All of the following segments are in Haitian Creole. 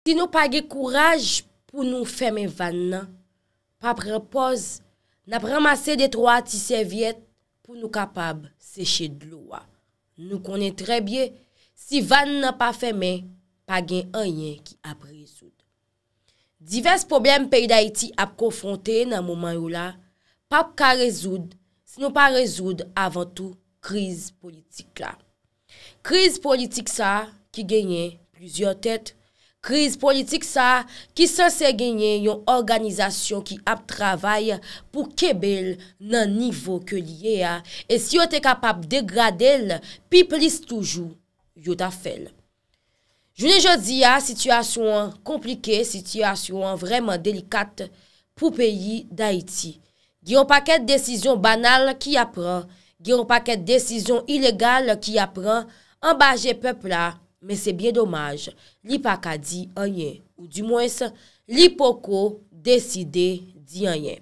Si nou pa ge kouraj pou nou feme van nan, pap repoz nan premase detroa ti servyet pou nou kapab seche dlo wa. Nou konen tre bie, si van nan pa feme, pa gen anyen ki ap rezoud. Diverse problem peyi da iti ap konfronte nan mouman yo la, pap ka rezoud, si nou pa rezoud avantou kriz politik la. Kriz politik sa ki genye plizyon tèt, Kriz politik sa, ki san se genye yon organizasyon ki ap travay pou kebel nan nivou ke liye a, e si yo te kapap degradel, pi plis toujou, yo ta fel. Jouni jodi a, situasyon komplike, situasyon vreman delikat pou peyi da iti. Gye yon paket desisyon banal ki apren, gye yon paket desisyon ilegal ki apren, ambaje pepla. Men se bie domaj, li pa ka di anyen, ou di mwese, li poko deside di anyen.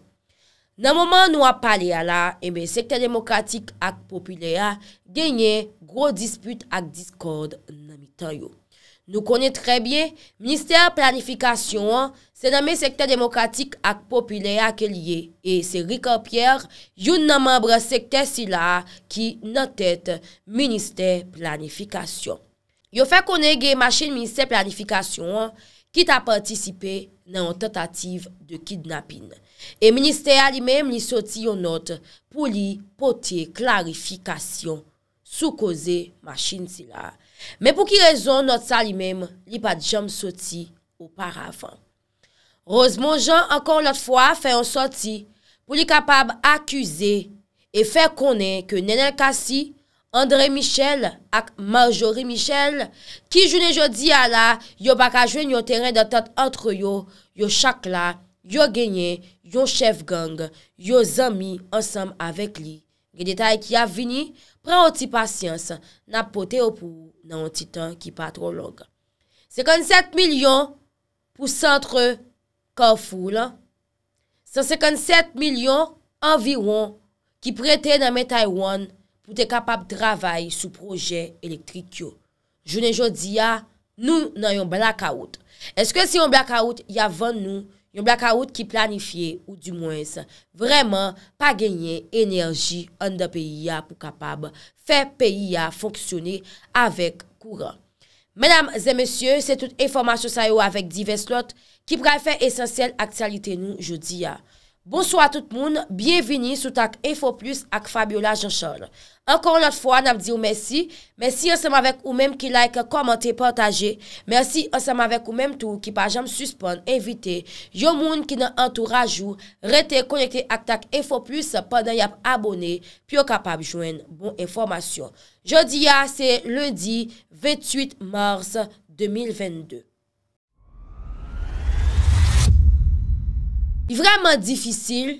Nan mwaman nou ap pale ala, eme eh sekte demokratik ak popilya, genye gro disput ak diskord nan mitanyo. Nou kone tre bie, minister planifikasyon, se name sekte demokratik ak popilya ke liye, e se rikopyer, yon nan mwabre sekte sila ki nan tete minister planifikasyon. Yo fè konen gen yon machin minister planifikasyon an, kit a patisipe nan an tentative de kidnapin. E minister li menm li soti yon not pou li poti klarifikasyon sou koze machin si la. Men pou ki rezon not sa li menm li pati jom soti ou paravan. Rozmojan ankon lot fwa fè yon soti pou li kapab akuse e fè konen ke nenen kasi Andre Michel ak Marjorie Michel, ki jounen jodi ala, yo baka jwen yo teren de tat antre yo, yo chakla, yo genye, yo chef gang, yo zami ansam avek li. Ge detay ki avini, pran oti pasyans, na pote opou nan oti tan ki patrolog. 57 milyon pou santre Kofou la, san 57 milyon anviwon ki prete nanme Taywane pou te kapab dravay sou proje elektrik yo. Jounen joun di ya, nou nan yon blakaout. Eske si yon blakaout, yavon nou yon blakaout ki planifiye ou di mwens, vreman pa genye enerji an da peyi ya pou kapab fe peyi ya foksyone avek kouran. Menam zemesye, se tout informasyon sa yo avek divers lot, ki prefe esensyel aksyalite nou joun di ya. Bonsoy a tout moun, biyevini sou tak EFO Plus ak Fabiola Jean-Charles. Ankon lot fwa nam di ou mersi, mersi ansem avèk ou mèm ki like, komante, portaje. Mersi ansem avèk ou mèm tou ki pa jèm suspon, evite, yo moun ki nan an tou rajou, rete konjekte ak tak EFO Plus pandan yap abone, pi yo kapab jwen bon enformasyon. Jodi ya, se lundi, 28 mars 2022. Vreman difisil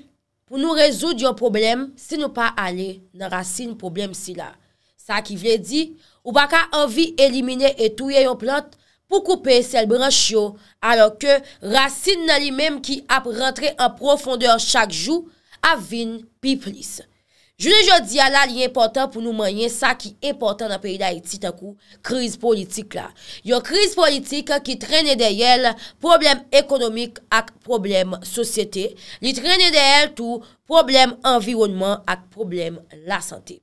pou nou rezoud yon problem si nou pa ale nan rasin problem si la. Sa ki vle di, ou baka anvi elimine etouye yon plant pou koupe sel branch yo alo ke rasin nan li mem ki ap rentre an profondeur chak jou avin pi plis. Joune jodi ya la li important pou nou manyen sa ki important na peyi da Haiti takou kriz politik la. Yo kriz politik ki trene deyel problem ekonomik ak problem sosyete. Li trene deyel tou problem environman ak problem la sante.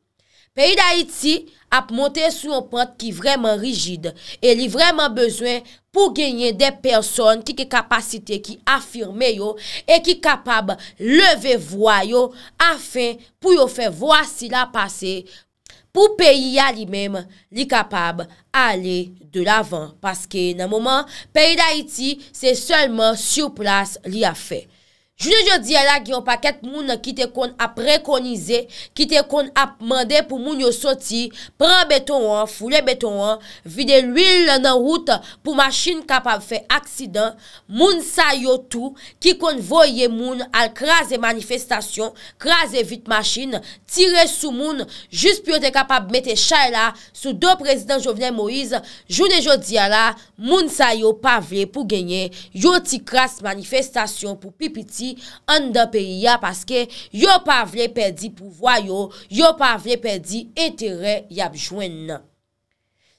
Peyi d'Haïti ap monte sou yon pante ki vreman rigide. E li vreman bezwen pou genye de person ki ki kapasite ki afirme yo e ki kapab leve vwa yo afen pou yo fe vwa si la pase. Pou peyi ya li menm li kapab ale de lavan. Paske nan mouman peyi d'Haïti se solman sou plas li a fey. Joune jodi ala gyo paket moun Ki te kon ap rekonize Ki te kon ap mande pou moun yo soti Pran beton an, foule beton an Vide l'il nan route Pou machin kapab fe aksidan Moun sa yo tou Ki kon voye moun al kras de manifestasyon Kras de vit machin Tire sou moun Jus pi yo te kapab mette chay la Sou do prezident Jovenel Moïse Joune jodi ala Moun sa yo pavle pou genye Yo ti kras manifestasyon pou pipiti an da periya paske yo pa vle perdi pou vwayo, yo pa vle perdi etere yabjwen nan.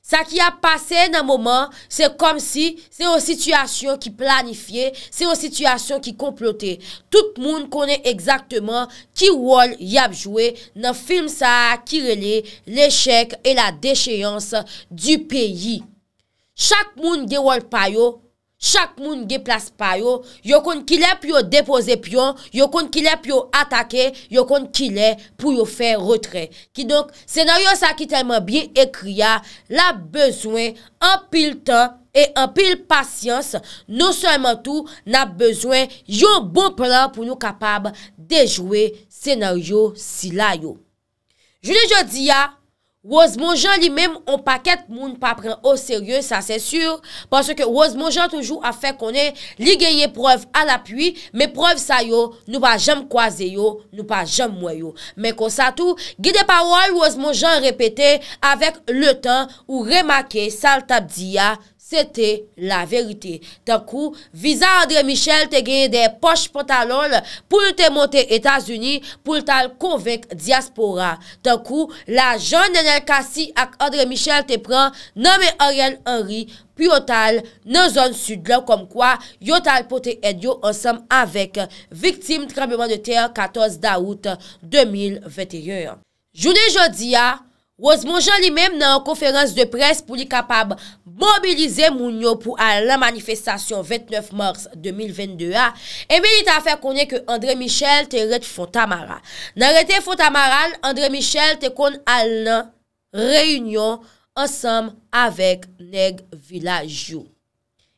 Sa ki ap pase nan mouman, se kom si se o sityasyon ki planifiye, se o sityasyon ki komplote. Tout moun konen egzaktman ki wol yabjwe nan film sa ki rele l'echek e la decheyans du peyi. Chak moun ge wol payo, chak moun ge plas pa yo, yo konn ki le pyo depoze pyo, yo konn ki le pyo atake, yo konn ki le pou yo fe retre. Ki donk, senaryo sa ki teman biye ekri ya, la bezwen, an pil tan, e an pil pasyans, non seman tou, na bezwen, yo bon plan pou nou kapab dejwe senaryo sila yo. Juli jodi ya, Woz mojan li mem on paket moun pa pren o seryo, sa se sur. Pansyo ke woz mojan toujou a fe konen li geye prev al apuy, me prev sa yo, nou pa jem kwaze yo, nou pa jem mwayo. Men konsa tou, gide pa woy, woz mojan repete, avek le tan ou remake sal tabdiya. Se te la verite. Tan kou, viza Andre Michel te genye de poche po talol pou te motte Etasuni pou tal konvek diaspora. Tan kou, la joun nenel kasi ak Andre Michel te pran nanme Ariel Henry pou yon tal nan zon sud la kom kwa yon tal pou te edyo ansam avek. Viktim tranbeman de ter 14 daout 2021. Jouni jodi ya. Wos moun jan li mem nan konferans de pres pou li kapab mobilize moun yo pou al nan manifestasyon 29 mars 2022 a, e mi li ta fè konye ke André Michel te ret Fontamara. Nan rete Fontamara, André Michel te kon al nan reyunyon ansam avèk neg vila joun.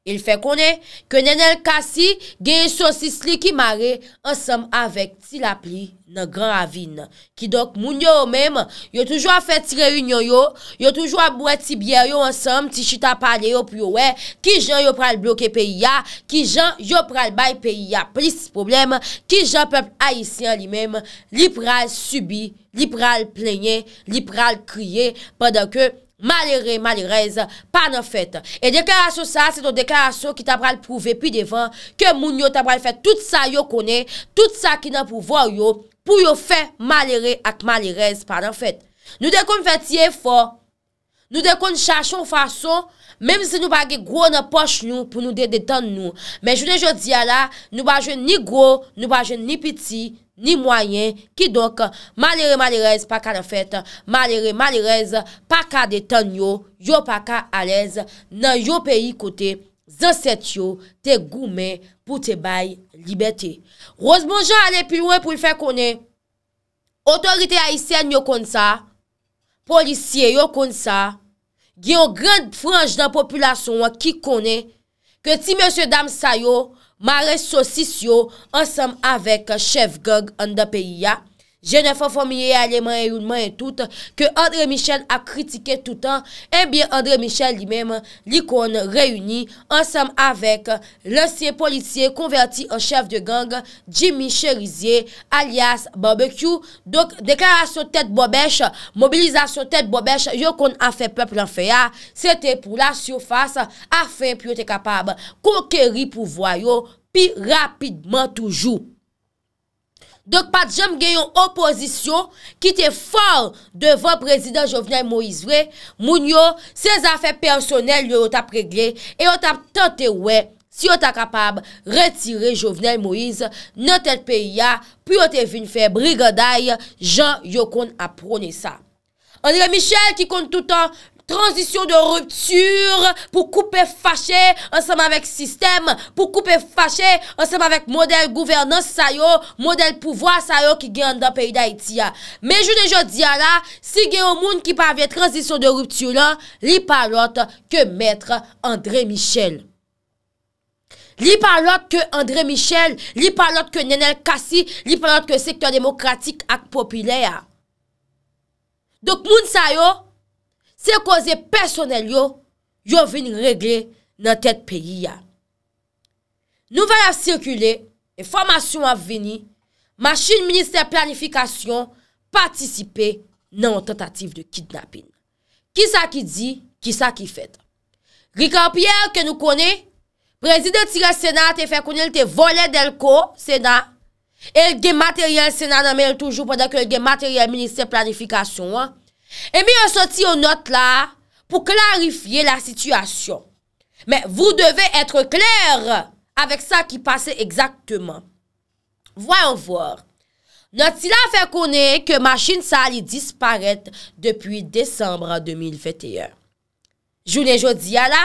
Il fe konen, ke nenel kasi genye sosis li ki mare ansam avek ti la pli nan gran avin. Ki dok moun yo o mem, yo toujwa fe ti reyun yo yo, yo toujwa boue ti biye yo ansam, ti chita pale yo pou yo we, ki jan yo pral bloke peyi ya, ki jan yo pral bay peyi ya, pli si problem, ki jan pepl aisyan li mem, li pral subi, li pral plenye, li pral kriye, padak yo moun. Malere, malerez, pa nan fèt. E deklarasyon sa, se ton deklarasyon ki ta pral prouve pi devan, ke moun yo ta pral fèt tout sa yo konen, tout sa ki nan prouvo yo, pou yo fèt malere ak malerez, pa nan fèt. Nou dekoun fèt si e fò, nou dekoun chachon fason, mèm si nou bagè gwo nan poch nou, pou nou dedetan nou. Mè jounè jò diya la, nou bagè ni gwo, nou bagè ni piti, Ni mwayen ki dok malere malerez pa ka la fèt, malere malerez pa ka detan yo, yo pa ka alez nan yo peyi kote zanset yo te goume pou te bay liberté. Rozbojan ane pil wè pou l fè konè, otorite a isen yo kon sa, polisye yo kon sa, gen yo gred franj nan populasyon ki konè, ke ti msè dam sa yo, Ma res sosis yo ansam avek chev gog an da peyi ya. Je ne fò fò miye aleman e younman e tout ke André Michel a kritike tout an e eh bie André Michel li mèm li kon reyouni ansèm avèk lò siè polisye konverti an chèv de gang Jimmy Cherizier alias Barbecue donk deklarasyon tèt bobech mobilizasyon tèt bobech yo kon an fè pep lan fè ya sè te pou la soufass afèn pi yo te kapab kon kèri pou voyo pi rapidman toujou Dok pat jom gen yon opozisyon ki te far devan prezident Jovenel Moïse we, moun yo, se zafè personel yon tap regle, e yon tap tante we si yon tap kapab retire Jovenel Moïse, nan tel pe ya, pi yon te vin fe brigaday, jan yon kon ap rone sa. André Michel ki kon toutan, Transisyon de ruptur pou koupe fache ansanm avèk sistem, pou koupe fache ansanm avèk model gouvernance sayo, model pouvoi sayo ki gen an dan peyi da iti ya. Mejou dejo diya la, si gen o moun ki pavye transisyon de ruptur la, li palot ke mètre André Michel. Li palot ke André Michel, li palot ke Nenel Kassi, li palot ke sektor demokratik ak popile ya. Dok moun sayo, Se koze personel yo, yo veni regle nan tet peyi ya. Nouvel av sirkule, e formasyon av veni, masin minister planifikasyon patisipe nan an tentatif de kidnapin. Ki sa ki di, ki sa ki fet. Grika apyer ke nou kone, prezident tire senat te fekone lte vole del ko, senat, elge materyel senat nan mer toujou pwede ke elge materyel minister planifikasyon an, E mi an soti an note la pou klarifiye la sityasyon. Men, vou deve etre kler avèk sa ki pase egzaktman. Vwè an vwòr, noti la fè konè ke machin sali disparèt depwi desembre 2021. Jounen jodi ya la?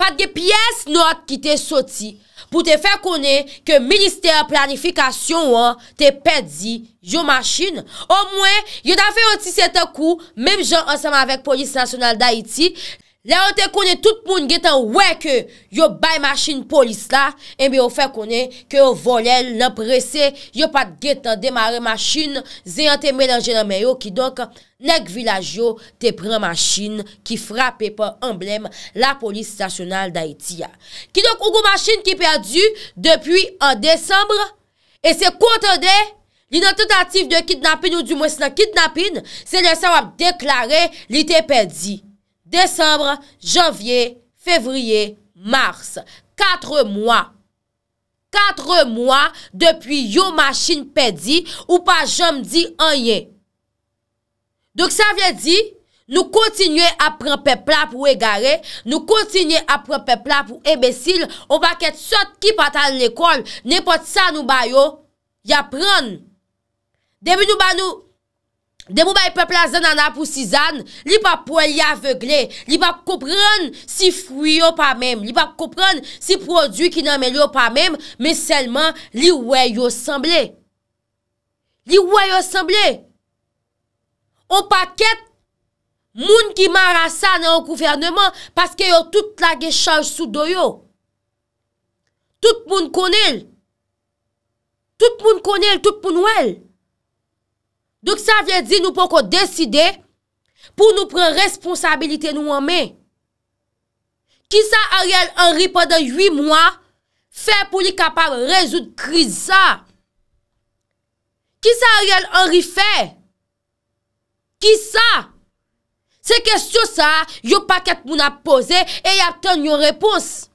Patge piyes not ki te soti pou te fe konen ke minister planifikasyon wan te pedi yo machin. O mwen, yo ta fe oti sete kou, mem jan ansanman vek polis nasyonal da iti, La an te konen tout moun getan wèk yo bay masin polis la, e mi yo fè konen ke yo volel nan presè, yo pat getan demare masin, zeyan te melanje nan meyo, ki donk, nek vilaj yo te pren masin, ki frape pa emblem la polis stasyonal da Etiya. Ki donk, ou go masin ki perdu, depuy an Desembre, e se kontade, li nan tentatif de kitnapin ou du mwes nan kitnapin, se le sa wap deklare li te perdi. Desembre, janvye, fevriye, mars. Katre mwa. Katre mwa depi yo machin pedi ou pa janmdi anye. Dok sa vye di, nou kontinye apren pepla pou e gare, nou kontinye apren pepla pou e besil, ou baket sot ki patan l'ekol, ne pot sa nou bayo, ya pran. Demi nou ban nou... Demou bay pepla zanana pou si zan, li pa pou li avegle, li pa koupren si fruy yo pa mem, li pa koupren si prodwi ki nan men yo pa mem, men selman li wè yo semblé. Li wè yo semblé. On pa ket moun ki mara sa nan ou kouvernement, paske yo tout la gechaj sou do yo. Tout moun konel. Tout moun konel, tout moun wèl. Douk sa vye di nou pou kon deside pou nou pren responsabilite nou wame. Ki sa Ariel Henry pwede 8 mwa fe pou li kapab rezout kriz sa? Ki sa Ariel Henry fe? Ki sa? Se kestyou sa, yo paket moun ap pose e ap ten yon repons.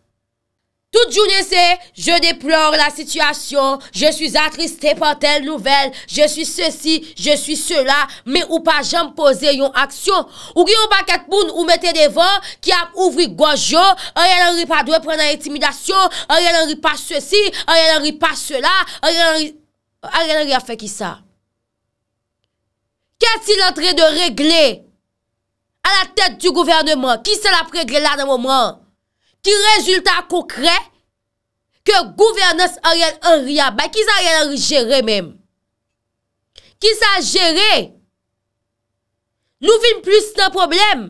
Tout jounese, je déplore la situasyon, je suis atristé par tel nouvel, je suis ceci, je suis cela, mais ou pa j'impose yon aksyon. Ou ki ou pa katpoun ou mette devan, ki ap ouvri gouajon, a yon anri pa dwe prenen intimidasyon, a yon anri pa ceci, a yon anri pa cela, a yon anri a fe ki sa. Kè ti lantre de regle a la tèt du gouvernement, ki se la pregle la nan mouman? ki rezultat konkret, ke gouvernes a riyan a riyan, ba ki sa riyan a rijere menm. Ki sa jere, nou vin plus nan probleme,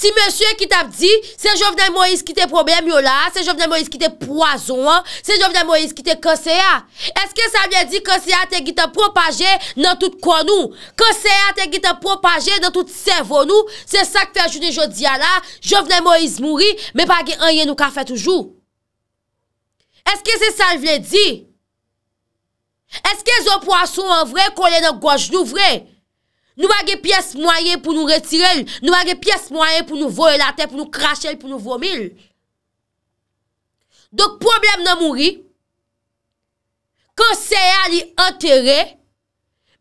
Si monsye ki tap di, se jovene Moïse ki te problem yo ah. ah la, se jovene Moïse ki te poason, se jovene Moïse ki te kosea, eske sa vle di kosea te ki te propaje nan tout konou, kosea te ki te propaje nan tout servonou, se sak fe jouni jodi ya la, jovene Moïse mouri, me pagi anye nou ka fè toujou. Eske se sa vle di? Eske zon poason an vre kolè nan gwoj nou vre? Nou wage piyes mwayen pou nou retirel, nou wage piyes mwayen pou nou voye la te, pou nou krashele, pou nou vomil. Dok problem nan moun ri, konseye a li enterre,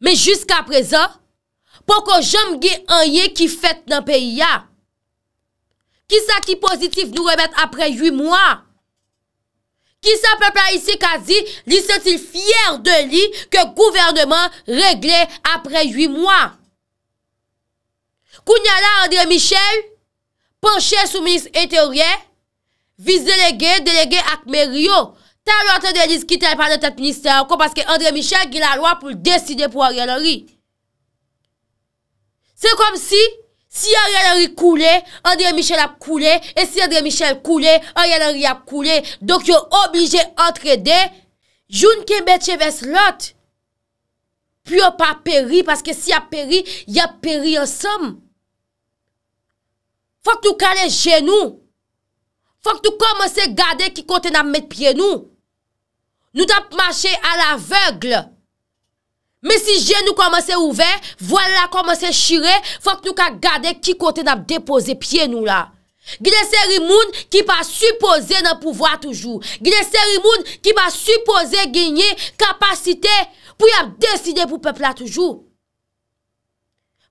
me jiska preza, pou ko jom ge anye ki fète nan peyi ya. Ki sa ki pozitif nou remet apre 8 mwa? Ki sa pepla isi kazi, li se til fyer de li ke gouvernement regle apre 8 mwa? Kou nye la Andre Michel, penche sou ministre eteorye, vise delege, delege akmer yo, ta lo atan de lise ki tay pa notat minister anko, paske Andre Michel ki la lo apil deside pou a riyalori. Se kom si, si a riyalori koule, Andre Michel ap koule, e si Andre Michel koule, a riyalori ap koule, dok yo oblije antre de, joun ke betche ves lot, pyo pa peri, paske si ap peri, ya peri an som. Fok nou ka le genou. Fok nou komanse gade ki kote nam met piye nou. Nou tap mache al avegle. Men si genou komanse ouve, voile la komanse shire, fok nou ka gade ki kote nam depose piye nou la. Gine seri moun ki pa suppose nan pouvoa toujou. Gine seri moun ki pa suppose genye kapasite pou yap deside pou pepla toujou.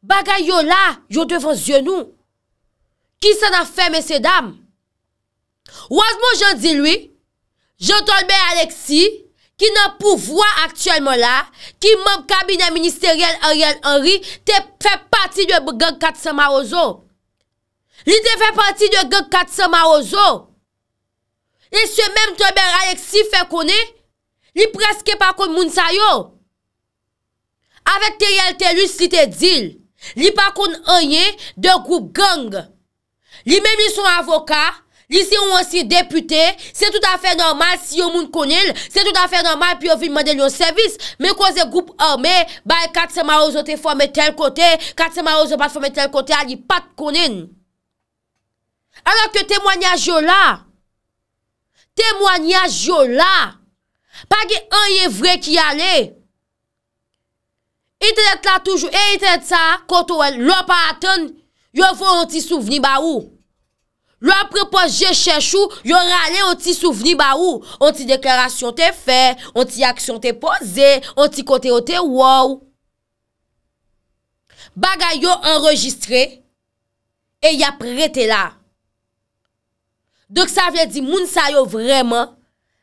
Bagay yo la, yo devon genou. Ki sa na fe mese dam? Ouaz mou jan di lwi, jan tolbe Alexi, ki nan pou vwa aktuelman la, ki moun kabine ministeriyel Ariel Henry, te fe pati dwe gang katsa marozo. Li te fe pati dwe gang katsa marozo. E se menm tolbe Alexi fe kone, li preske pa kon moun sayo. Avet teriel telus li te dil, li pa kon anye dwe group ganga. Li mèm li son avoka, li si ou ansi depute, se tout afe normal si yo moun konil, se tout afe normal pi ah, yo vil mande lyo servis, mè kon zè goup orme, bay kak se ma ouzo te fòmè tel kote, kak se ma ouzo bat fòmè tel kote, a li pat konin. Alò ke temwanyaj yo la, temwanyaj yo la, pa ge an ye vre ki ale, i tret la toujou, e i tret sa, koto wè lò pa aton kote, yon fò yon ti souveni ba ou. Lò aprepo jè chè chou, yon râle yon ti souveni ba ou. Yon ti deklarasyon te fè, yon ti aksyon te pose, yon ti kote yon te wò ou. Baga yon enregistre, e yap rete la. Dok sa vye di moun sa yon vreman,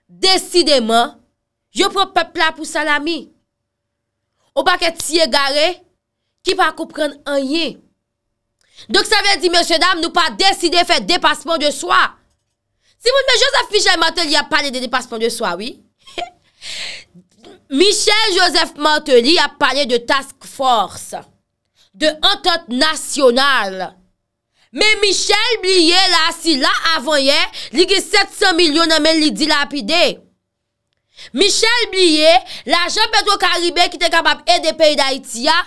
desideman, yon prop pepla pou salami. Opa ke ti e gare, ki pa koupren anye. Donk sa ven di, monsye dam, nou pa deside fè depasman de swa. Si moun mè Joseph Fichal Mantoli a pale de depasman de swa, oui? Michel Joseph Mantoli a pale de task force, de entente nasyonal. Mè Michel Blié la asila avon yè, li gè 700 milyon nan men li dilapide. Michel Blié, la jen petro karibè ki te kapap edè peyi d'Haïti ya,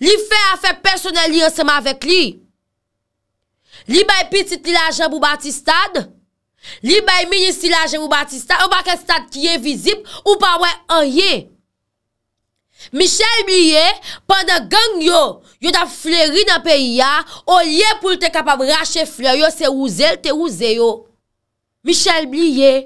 Li fè a fè personel li anseman avèk li. Li bay pitit li la jèm ou batistad. Li bay mini si la jèm ou batistad. Ou bakè stad ki yè vizip ou pa wè an yè. Michel Mliye, pwanda gang yo, yo da flèri nan peyi ya, o liye pou lte kapav rache flè yo, se ou zèl te ou zè yo. Michel Mliye.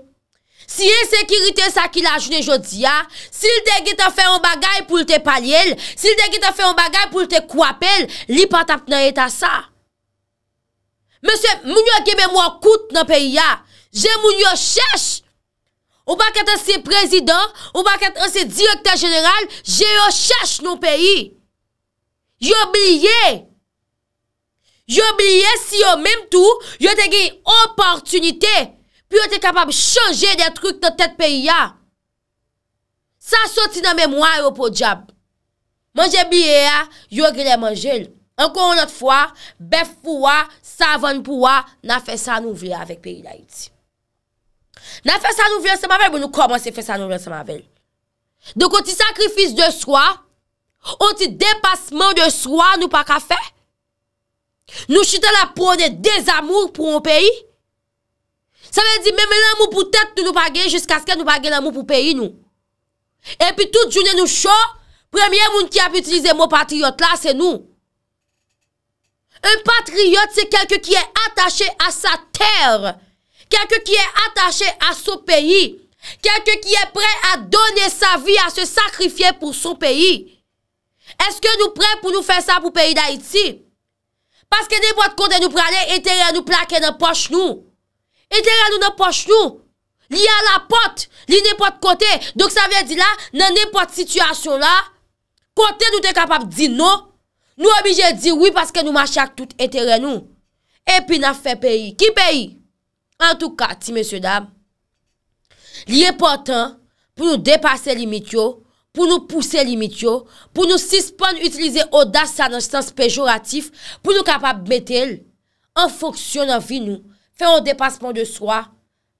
Si yon sekiritè sa ki la jounen jodi ya, si yon te ge te fè yon bagay pou te palyèl, si yon te ge te fè yon bagay pou te kwa pèl, li patap nan yon tasa. Monsè, moun yo gebe mwen kout nan peyi ya. Jè moun yo chèch. Ou pa katan se prezidant, ou pa katan se direktè general, jè yo chèch nan peyi. Yo blyè. Yo blyè si yo mèm tou, yo te geye oportunitey. pi yo te kapab chanje de truk te tet peyi ya. Sa soti nan memwa yo pou diyab. Mange bliye ya, yo gile manjel. Ankon anot fwa, bef fwa, savan pouwa, nan fe sa nou vle avik peyi la iti. Nan fe sa nou vle se mavel, bon nou koman se fe sa nou vle se mavel. Donk o ti sakrifis de swa, o ti depasman de swa, nou pa ka fe. Nou chite la pwone de zamour pou an peyi, Sa mè di mè mè nan mou pou tèt nou nou pagè Jiska skè nou pagè nan mou pou peyi nou E pi tout jounè nou chò Premye moun ki ap utilize mou patriot la se nou Un patriot se kelke ki e atache a sa ter Kelke ki e atache a sou peyi Kelke ki e pre a donè sa vi a se sakrifye pou sou peyi Eske nou pre pou nou fè sa pou peyi da iti Paske nè pot konde nou pralè E terè nou plakè nan poche nou Eteren nou nan poch nou. Li an la pot. Li ne pot kote. Dok sa ve di la, nan ne pot situasyon la. Kote nou te kapap di nou. Nou obije di oui paske nou machak tout eteren nou. E pi nan fe peyi. Ki peyi? En tout ka ti mese dam. Li e potan pou nou depase limit yo. Pou nou pouse limit yo. Pou nou sispon utilize odas sa nan sens pejoratif. Pou nou kapap metel. An foksyon nan vi nou. fè yon depasman de swa,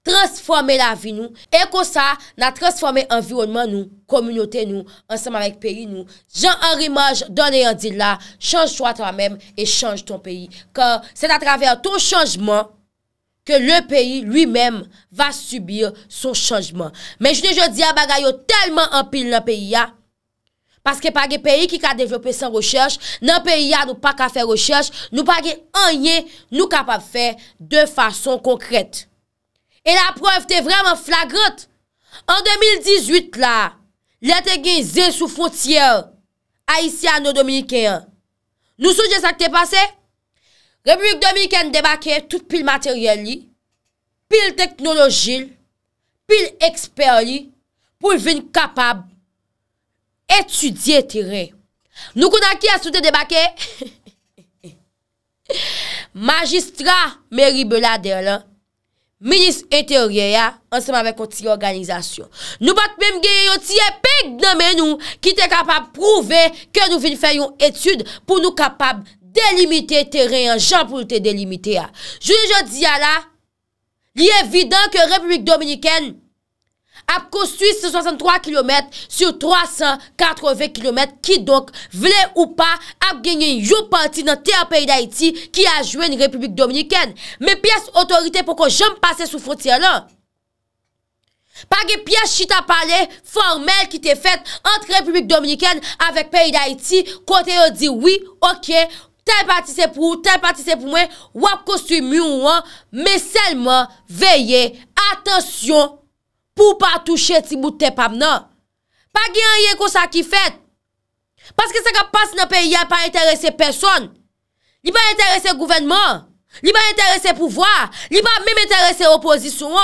transforme la vi nou, e ko sa nan transforme environman nou, komunyote nou, ansanman mek peyi nou, jan an rimaj, dan e yon di la, chanj swa tan mem, e chanj ton peyi, kor, sen a traver ton chanjman, ke le peyi, lui mem, va subir son chanjman, men jne je di a bagay yo, telman an pil nan peyi ya, Paske pa ge peyi ki ka devyope san recherche, nan peyi ya nou pa ka fè recherche, nou pa ge anye nou kapap fè de fason konkrete. E la prouf te vreman flagrante. En 2018 la, lè te gen zè sou fontyè a isi an nou dominikèyan. Nou soujè sa ke te pase? Republik Dominikèy an debakè tout pil materyè li, pil teknolojil, pil eksper li, pou vin kapap Etudie teren. Nou konan ki asoute debake? Magistra Meri Belader lan. Minis ente orye ya. Anseman vek konti yon organizasyon. Nou bat mem gen yon tiye pek dame nou. Ki te kapab prouve ke nou vin fayon etude. Pou nou kapab delimite teren. Jan pou nou te delimite ya. Jouni jodi ya la. Li evidant ke Republik Dominiken... ap kostui se 63 km se 380 km ki donk vle ou pa ap genye yon panti nan te a peyi da iti ki a jwen Republik Dominikèn. Me pias otorite pou ko jom pase sou frontiya lan. Page pias chita pale formel ki te fet ant Republik Dominikèn avek peyi da iti kon te yo di oui, ok, ten panti se pou, ten panti se pou mwen, wap kostui myon wan, me selman veye atensyon pou pa touche ti bout te pab nan. Pa gen yon yekou sa ki fet. Paske se ka pas nan peyi, yon pa interese person. Li pa interese gouvenman. Li pa interese pouvoi. Li pa mèm interese opozisyon.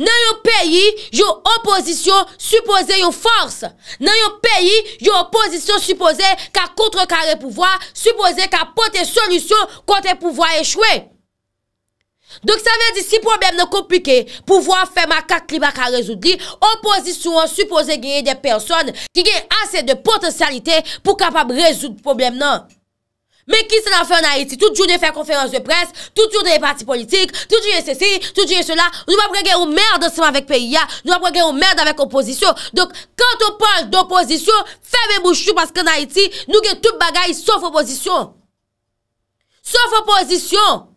Nan yon peyi, yon opozisyon, supose yon fars. Nan yon peyi, yon opozisyon, supose ka kontre kare pouvoi, supose ka pote solisyon kontre pouvoi echwe. Donk sa ve di si problem nan komplike, pouvoan fèman kak klibak a rezoud li, opozisyon an supose genye de person ki genye ase de potensyalite pou kapab rezoud problem nan. Men ki se nan fè an Haiti? Tout jounen fè konferans de pres, tout jounen de parti politik, tout jounen se si, tout jounen se la, nou apre genye ou merd an seman vek PIA, nou apre genye ou merd an vek opozisyon. Donk kant ou pal d'opozisyon, fèmen mouchou paske an Haiti, nou genye tout bagay sauf opozisyon. Sauf opozisyon.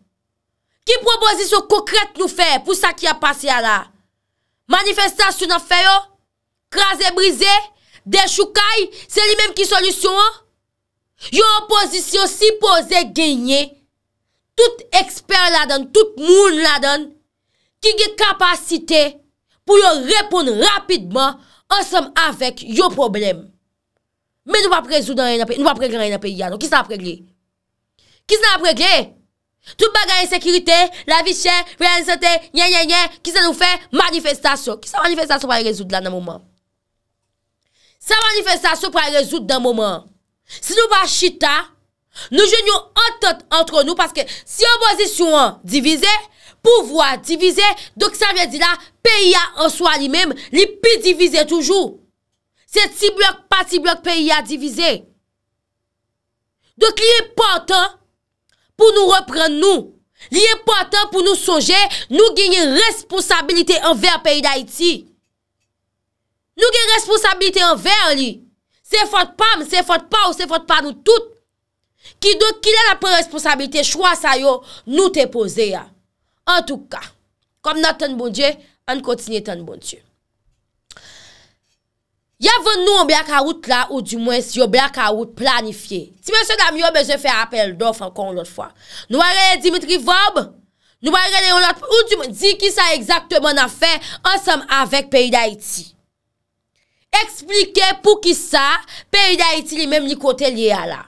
Ki propozisyon konkret nou fè pou sa ki a pasi a la? Manifestasyon an fè yo? Krasè brize? Deshou kaj? Se li mèm ki solisyon an? Yo opozisyon sipoze genye tout eksper la dan, tout moun la dan ki ge kapasite pou yo repoun rapidman ansèm avèk yo problem. Men nou pa prezou nan yon apè, nou pa pregle nan yon apè yano. Kis nan apregle? Kis nan apregle? Kis nan apregle? Tout bagay en sekirite, la vi chè, realisante, nye nye nye, ki sa nou fè? Manifestasyon. Ki sa manifestasyon pou an rezoud la nan mouman? Sa manifestasyon pou an rezoud nan mouman? Se nou pa chita, nou jenyo an tot antre nou, paske si an bozisyon divize, pouvoi divize, dok sa vye di la, PIA an so a li mèm, li pi divize toujou. Se ti blok, pa ti blok, PIA divize. Dok li important, pou nou repren nou. Liye patan pou nou soje, nou genye responsabilite an ver peyi da iti. Nou genye responsabilite an ver li. Se fote pa, se fote pa ou se fote pa nou tout. Ki do, ki le la pe responsabilite, chwa sa yo, nou te pose ya. En tout ka, kom nan tan bon dje, an kontinye tan bon dje. Ya ven nou yon blak a wout la ou di mwen si yon blak a wout planifiye. Ti mwen se dam yon beje fè apel dof ankon lout fwa. Nou a rele Dimitri Vob, nou a rele yon lout, ou di mwen di ki sa exaktman a fè ansam avek peyi da iti. Eksplike pou ki sa, peyi da iti li menm li kote li ya la.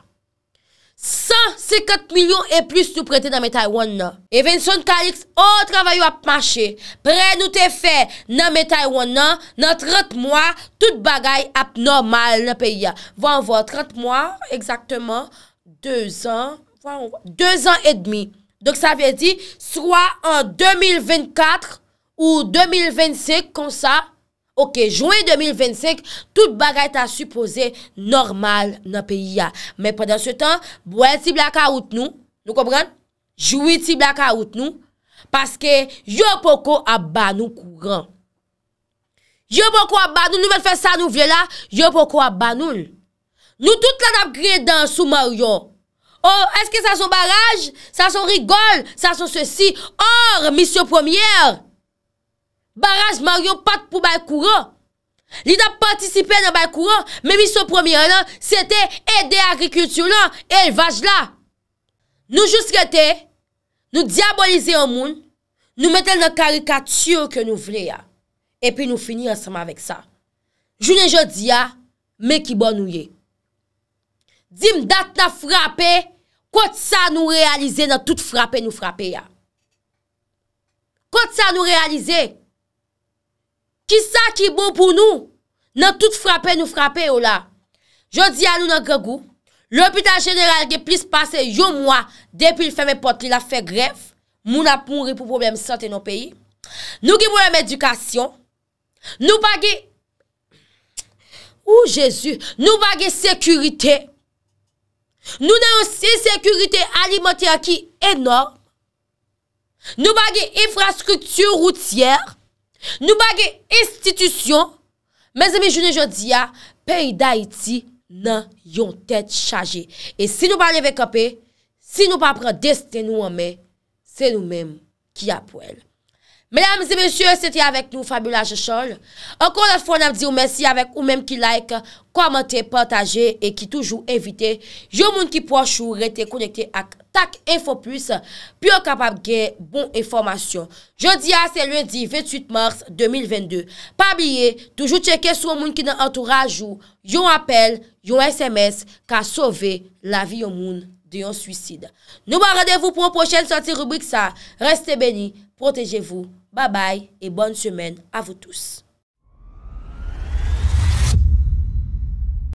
150 milyon e plus nou prete nan men Taiwan nan. Evenson Calix, ou travayou ap mache, pre nou te fe nan men Taiwan nan, nan 30 mwa, tout bagay ap normal nan peya. Vwa anvo, 30 mwa, exactement, 2 an, 2 an et demi. Donk sa ve di, swa an 2024 ou 2025 kon sa prete. Ok, Jouen 2025, tout bagay ta suppose normal nan peyi ya. Men pwede an se tan, boye tib la kaout nou, nou kobran? Joui tib la kaout nou, paske yo poko a banou kouran. Yo poko a banou, nou ven fè sa nou vye la, yo poko a banoul. Nou tout la tap kriye dan soumaryon. Oh, eske sa son bagaj? Sa son rigol? Sa son se si? Or, misyo pwemyer? Baraj maryon pat pou bal kouro. Li da patisipe nan bal kouro, mèmi sou premier lan, se te ede agrikultur lan, elvaj la. Nou jous kete, nou diabolize yon moun, nou metel nan karikature ke nou vle ya. E pi nou fini ansama vek sa. Jounen jodi ya, mè ki bon nou ye. Dim dat la frape, kote sa nou realize nan tout frape nou frape ya. Kote sa nou realize ya, ki sa ki bon pou nou, nan tout frape nou frape ou la. Jodi anou nan gregou, l'hôpital jeneral ge plis pase yon mwa, depil fèmè pot, li la fè gref, moun ap moun ripou problem sante nan peyi. Nou ki moun amè edukasyon, nou bagè, ou jesu, nou bagè sekurite, nou nan osi sekurite alimote a ki enor, nou bagè infrastruktur routier, Nou bagye istitisyon, men zemi jounen jodi ya, peyi da iti nan yon tèt chaje. E si nou pa leve kapè, si nou pa pren desten nou wame, se nou menm ki ap wèl. Mesdames et messieurs, c'était avec nous Fabiola Jechol. Encore une fois, on a dit merci avec ou même qui like, commenter, partager et qui toujours éviter. Yo moun ki poche ou rete konnekte ak tak info plus, pyo kapab gen bon informasyon. Jeudi a, ah, se lundi, 28 mars 2022. Pa biye, toujou cheke sou moun ki nan entourage ou yon apel, yon SMS, ka sove la vi yon moun de yon suicide. Nou ba bon, radevou pou an pochene santi rubrik sa. Resté béni. Protégez-vous. Bye bye et bonne semaine à vous tous.